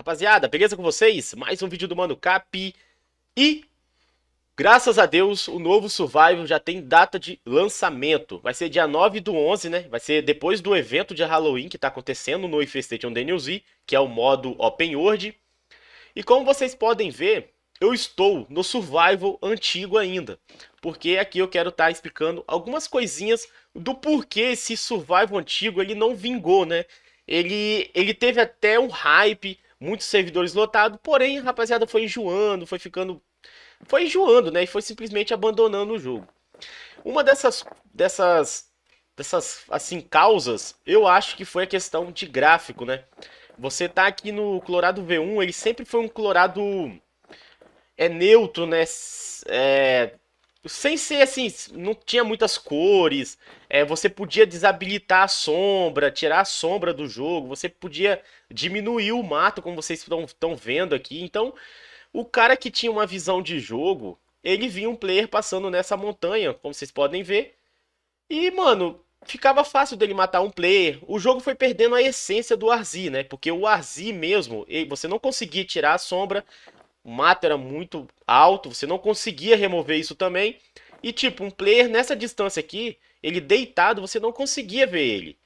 Rapaziada, beleza com vocês? Mais um vídeo do Mano Cap e graças a Deus o novo Survival já tem data de lançamento. Vai ser dia 9 do 11, né? Vai ser depois do evento de Halloween que tá acontecendo no Infestation Z que é o modo Open World. E como vocês podem ver, eu estou no Survival antigo ainda, porque aqui eu quero estar tá explicando algumas coisinhas do porquê esse Survival antigo ele não vingou, né? Ele, ele teve até um hype, muitos servidores lotados, porém, a rapaziada foi enjoando, foi ficando. Foi enjoando, né? E foi simplesmente abandonando o jogo. Uma dessas. dessas. dessas, assim, causas, eu acho que foi a questão de gráfico, né? Você tá aqui no Colorado V1, ele sempre foi um Colorado. é neutro, né? É, sem ser assim, não tinha muitas cores, é, você podia desabilitar a sombra, tirar a sombra do jogo, você podia diminuir o mato, como vocês estão vendo aqui. Então, o cara que tinha uma visão de jogo, ele via um player passando nessa montanha, como vocês podem ver. E, mano, ficava fácil dele matar um player. O jogo foi perdendo a essência do Arzi, né? Porque o Arzi mesmo, você não conseguia tirar a sombra, o mato era muito alto, você não conseguia remover isso também. E tipo, um player nessa distância aqui, ele deitado, você não conseguia ver ele.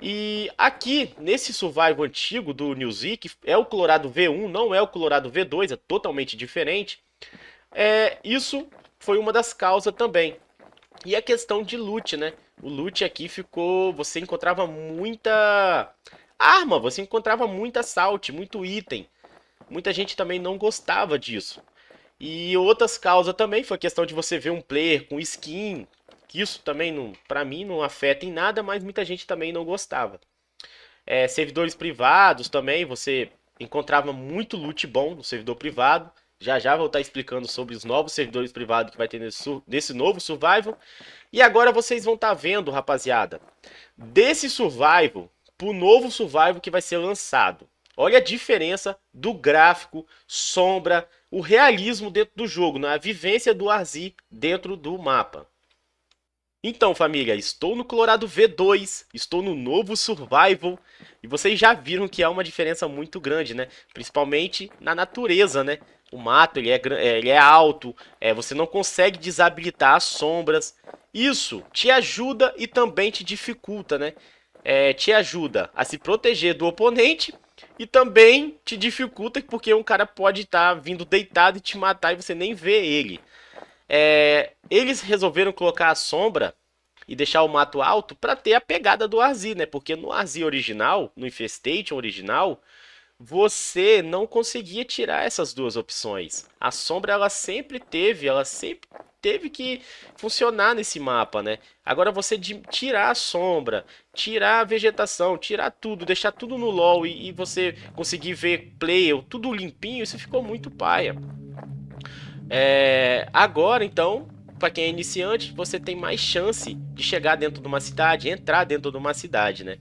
E aqui, nesse survival antigo do Newsy, que é o Colorado V1, não é o Colorado V2, é totalmente diferente. É, isso foi uma das causas também. E a questão de loot, né? O loot aqui ficou... Você encontrava muita arma, você encontrava muita assalto, muito item muita gente também não gostava disso. E outras causas também foi questão de você ver um player com skin, que isso também para mim não afeta em nada, mas muita gente também não gostava. É, servidores privados também, você encontrava muito loot bom no servidor privado. Já já vou estar explicando sobre os novos servidores privados que vai ter nesse, nesse novo survival. E agora vocês vão estar vendo, rapaziada, desse survival pro novo survival que vai ser lançado. Olha a diferença do gráfico, sombra, o realismo dentro do jogo, na vivência do Arzi dentro do mapa. Então, família, estou no Colorado V2, estou no novo Survival, e vocês já viram que há uma diferença muito grande, né? Principalmente na natureza, né? O mato, ele é, é, ele é alto, é, você não consegue desabilitar as sombras. Isso te ajuda e também te dificulta, né? É, te ajuda a se proteger do oponente e também te dificulta porque um cara pode estar tá vindo deitado e te matar e você nem vê ele. É, eles resolveram colocar a sombra e deixar o mato alto para ter a pegada do Arzi, né? Porque no Arzi original, no Infestation original, você não conseguia tirar essas duas opções. A sombra ela sempre teve, ela sempre teve que funcionar nesse mapa, né? Agora você tirar a sombra, tirar a vegetação, tirar tudo, deixar tudo no LoL e, e você conseguir ver player, tudo limpinho, isso ficou muito paia. É, agora então, para quem é iniciante, você tem mais chance de chegar dentro de uma cidade, entrar dentro de uma cidade, né?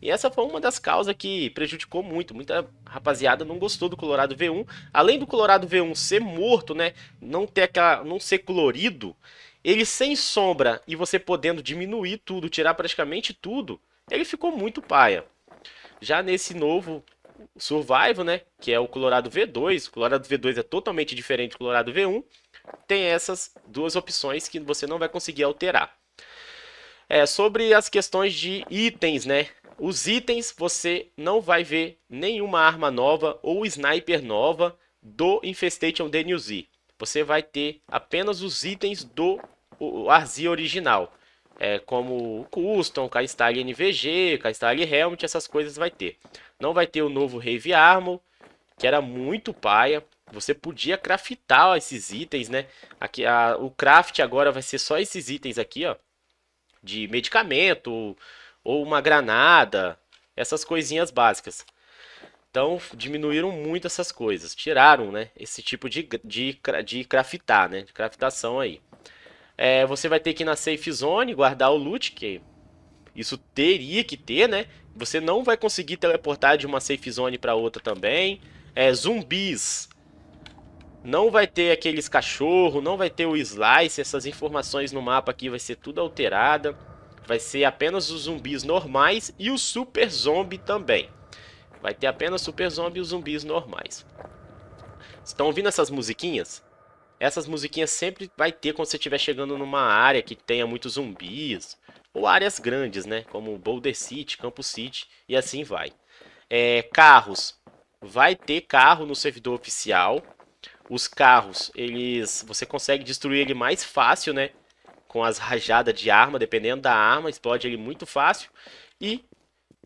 E essa foi uma das causas que prejudicou muito. Muita rapaziada não gostou do Colorado V1. Além do Colorado V1 ser morto, né? Não ter aquela, não ser colorido, ele sem sombra e você podendo diminuir tudo, tirar praticamente tudo, ele ficou muito paia. Já nesse novo Survival, né, que é o Colorado V2, o Colorado V2 é totalmente diferente do Colorado V1, tem essas duas opções que você não vai conseguir alterar. É, sobre as questões de itens, né? Os itens você não vai ver nenhuma arma nova ou sniper nova do Infestation DNZ. Você vai ter apenas os itens do Arzi original. É, como Custom, K-Style NVG, K-Style Helmet, essas coisas vai ter. Não vai ter o novo Rave Armor, que era muito paia. Você podia craftar esses itens, né? Aqui, a, o craft agora vai ser só esses itens aqui, ó. De medicamento, ou uma granada, essas coisinhas básicas. Então diminuíram muito essas coisas, tiraram né, esse tipo de, de, de craftar, né, de craftação aí. É, você vai ter que ir na safe zone, guardar o loot, que isso teria que ter, né? Você não vai conseguir teleportar de uma safe zone para outra também. É, zumbis. Não vai ter aqueles cachorro, não vai ter o slice, essas informações no mapa aqui vai ser tudo alterada vai ser apenas os zumbis normais e o super zombie também. Vai ter apenas super zombie e os zumbis normais. Estão ouvindo essas musiquinhas? Essas musiquinhas sempre vai ter quando você estiver chegando numa área que tenha muitos zumbis. Ou áreas grandes, né? Como Boulder City, Campo City e assim vai. É, carros. Vai ter carro no servidor oficial. Os carros, eles, você consegue destruir ele mais fácil, né? com as rajadas de arma, dependendo da arma, explode ele muito fácil. E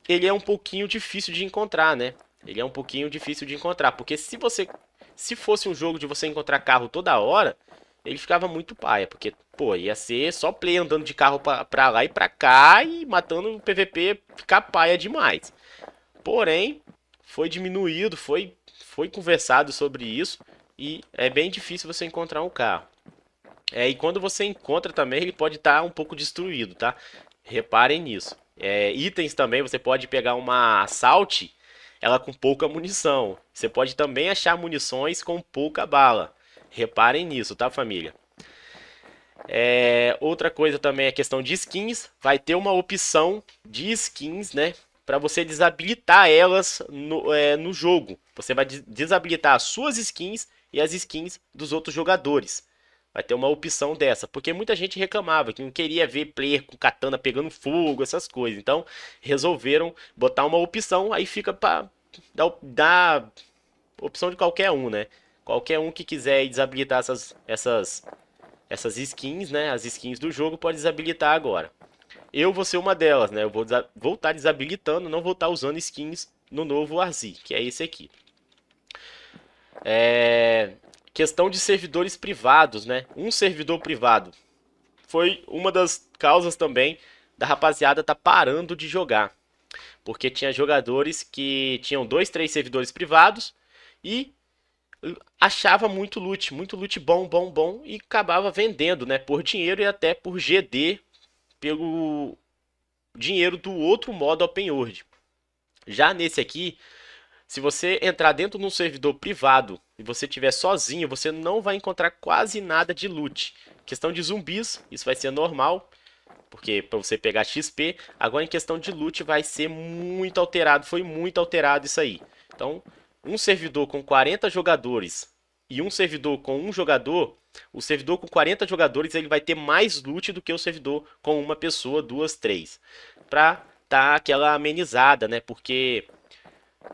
ele é um pouquinho difícil de encontrar, né? Ele é um pouquinho difícil de encontrar, porque se você se fosse um jogo de você encontrar carro toda hora, ele ficava muito paia, porque pô, ia ser só play andando de carro pra, pra lá e pra cá e matando o PVP, ficar paia demais. Porém, foi diminuído, foi foi conversado sobre isso e é bem difícil você encontrar um carro. É, e quando você encontra também, ele pode estar tá um pouco destruído, tá? Reparem nisso. É, itens também, você pode pegar uma assault, ela com pouca munição. Você pode também achar munições com pouca bala. Reparem nisso, tá família? É, outra coisa também é a questão de skins. Vai ter uma opção de skins, né? Para você desabilitar elas no, é, no jogo. Você vai desabilitar as suas skins e as skins dos outros jogadores. Vai ter uma opção dessa. Porque muita gente reclamava que não queria ver player com katana pegando fogo, essas coisas. Então, resolveram botar uma opção, aí fica para dar, opção de qualquer um, né? Qualquer um que quiser desabilitar essas, essas, essas skins, né? As skins do jogo pode desabilitar agora. Eu vou ser uma delas, né? Eu vou voltar tá desabilitando, não vou estar tá usando skins no novo Arzi, que é esse aqui. É, questão de servidores privados, né? Um servidor privado foi uma das causas também da rapaziada tá parando de jogar. Porque tinha jogadores que tinham dois, três servidores privados e achava muito loot, muito loot bom, bom, bom e acabava vendendo, né, por dinheiro e até por GD pelo dinheiro do outro modo open world. Já nesse aqui, se você entrar dentro de um servidor privado e você estiver sozinho, você não vai encontrar quase nada de loot. Questão de zumbis, isso vai ser normal, porque para você pegar XP. Agora em questão de loot vai ser muito alterado, foi muito alterado isso aí. Então, um servidor com 40 jogadores e um servidor com um jogador, o servidor com 40 jogadores ele vai ter mais loot do que o servidor com uma pessoa, duas, três. Para tá aquela amenizada, né? Porque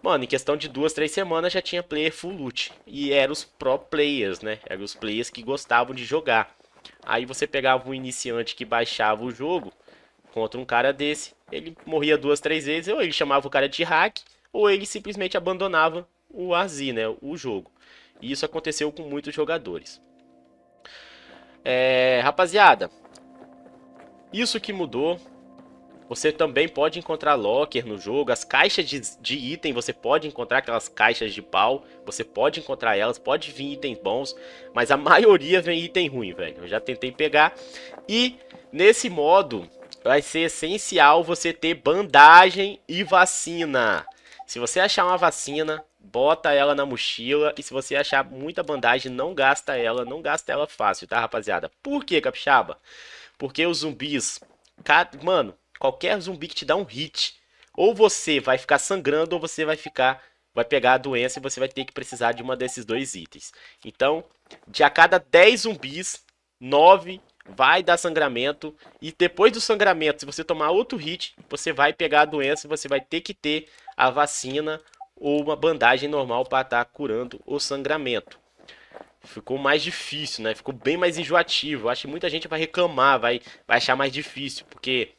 Mano, em questão de duas, três semanas já tinha player full loot. E eram os pro players, né? Eram os players que gostavam de jogar. Aí você pegava um iniciante que baixava o jogo contra um cara desse. Ele morria duas, três vezes. Ou ele chamava o cara de hack, ou ele simplesmente abandonava o AZ, né? O jogo. E isso aconteceu com muitos jogadores. É, rapaziada, isso que mudou você também pode encontrar locker no jogo, as caixas de, de item, você pode encontrar aquelas caixas de pau, você pode encontrar elas, pode vir itens bons, mas a maioria vem item ruim, velho. Eu já tentei pegar. E nesse modo vai ser essencial você ter bandagem e vacina. Se você achar uma vacina, bota ela na mochila e se você achar muita bandagem, não gasta ela, não gasta ela fácil, tá, rapaziada? Por que, capixaba? Porque os zumbis, mano, Qualquer zumbi que te dá um hit, ou você vai ficar sangrando ou você vai ficar vai pegar a doença e você vai ter que precisar de uma desses dois itens. Então, de a cada 10 zumbis, 9 vai dar sangramento e depois do sangramento, se você tomar outro hit, você vai pegar a doença e você vai ter que ter a vacina ou uma bandagem normal para estar tá curando o sangramento. Ficou mais difícil, né? Ficou bem mais enjoativo. Acho que muita gente vai reclamar, vai, vai achar mais difícil, porque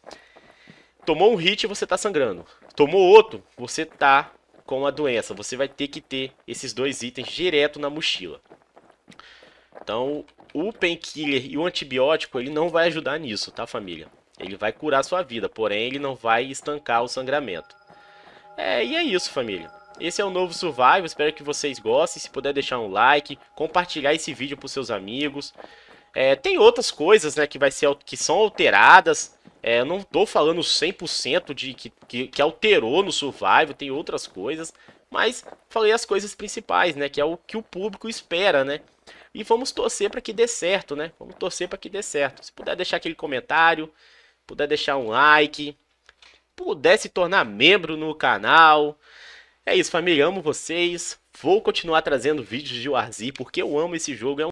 Tomou um hit, você tá sangrando. Tomou outro, você tá com a doença. Você vai ter que ter esses dois itens direto na mochila. Então, o painkiller e o antibiótico, ele não vai ajudar nisso, tá, família? Ele vai curar sua vida, porém ele não vai estancar o sangramento. É, e é isso, família. Esse é o novo Survival, espero que vocês gostem. Se puder deixar um like, compartilhar esse vídeo para seus amigos. É, tem outras coisas né, que, vai ser, que são alteradas. É, não tô falando 100% de que, que, que, alterou no Survival, tem outras coisas, mas falei as coisas principais, né? Que é o que o público espera, né? E vamos torcer para que dê certo, né? Vamos torcer para que dê certo. Se puder deixar aquele comentário, puder deixar um like, puder se tornar membro no canal. É isso, família, amo vocês. Vou continuar trazendo vídeos de Warzy porque eu amo esse jogo. É um